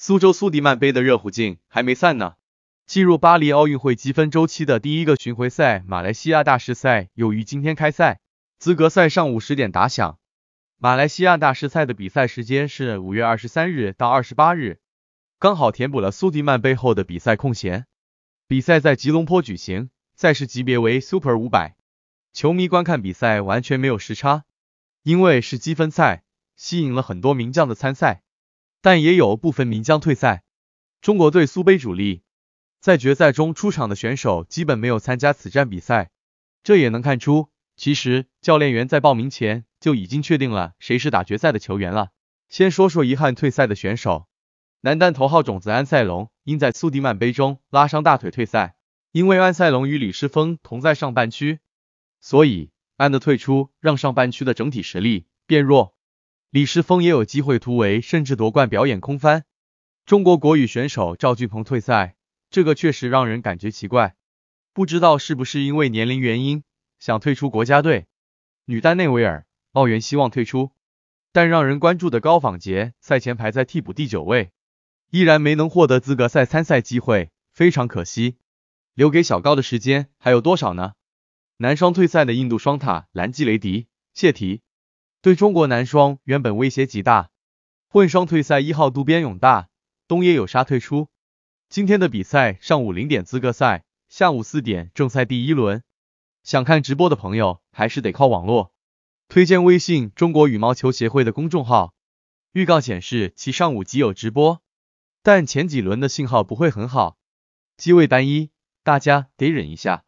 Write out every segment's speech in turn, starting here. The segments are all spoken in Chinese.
苏州苏迪曼杯的热乎劲还没散呢，进入巴黎奥运会积分周期的第一个巡回赛——马来西亚大师赛，由于今天开赛，资格赛上午十点打响。马来西亚大师赛的比赛时间是五月二十三日到二十八日，刚好填补了苏迪曼杯后的比赛空闲。比赛在吉隆坡举行，赛事级别为 Super 500，球迷观看比赛完全没有时差，因为是积分赛，吸引了很多名将的参赛。但也有部分名将退赛，中国队苏杯主力在决赛中出场的选手基本没有参加此战比赛，这也能看出，其实教练员在报名前就已经确定了谁是打决赛的球员了。先说说遗憾退赛的选手，男单头号种子安赛龙因在苏迪曼杯中拉伤大腿退赛，因为安赛龙与李诗峰同在上半区，所以安的退出让上半区的整体实力变弱。李世峰也有机会突围，甚至夺冠表演空翻。中国国羽选手赵俊鹏退赛，这个确实让人感觉奇怪，不知道是不是因为年龄原因，想退出国家队。女单内维尔，澳园希望退出，但让人关注的高仿杰，赛前排在替补第九位，依然没能获得资格赛参赛机会，非常可惜。留给小高的时间还有多少呢？男双退赛的印度双塔兰基雷迪、谢提。对中国男双原本威胁极大，混双退赛一号渡边勇大、东野有纱退出。今天的比赛上午零点资格赛，下午四点正赛第一轮。想看直播的朋友还是得靠网络，推荐微信中国羽毛球协会的公众号，预告显示其上午即有直播，但前几轮的信号不会很好，机位单一，大家得忍一下。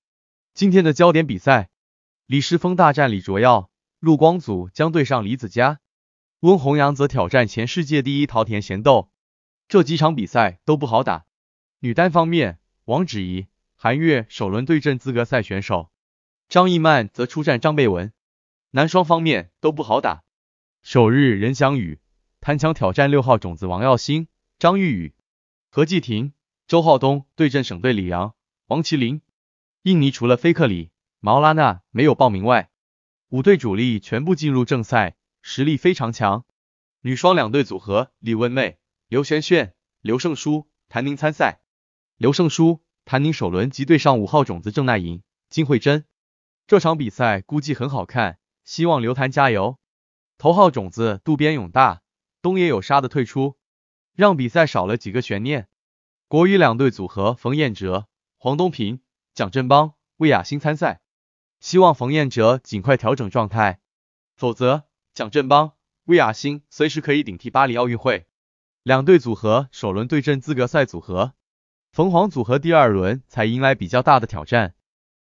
今天的焦点比赛，李诗沣大战李卓耀。陆光祖将对上李子嘉，温弘洋则挑战前世界第一桃田贤斗。这几场比赛都不好打。女单方面，王芷怡、韩悦首轮对阵资格赛选手，张艺曼则出战张蓓雯。男双方面都不好打。首日，任翔宇单枪挑战六号种子王耀星、张玉宇、何继廷、周浩东对阵省队李阳、王麒麟。印尼除了菲克里、毛拉娜没有报名外，五队主力全部进入正赛，实力非常强。女双两队组合李文妹、刘璇璇、刘胜书、谭宁参赛。刘胜书、谭宁首轮即对上五号种子郑娜银、金惠珍，这场比赛估计很好看，希望刘谭加油。头号种子渡边勇大、东野有纱的退出，让比赛少了几个悬念。国羽两队组合冯彦哲、黄东萍、蒋振邦、魏雅欣参赛。希望冯彦哲尽快调整状态，否则蒋振邦、魏亚欣随时可以顶替巴黎奥运会两队组合。首轮对阵资格赛组合，冯黄组合第二轮才迎来比较大的挑战。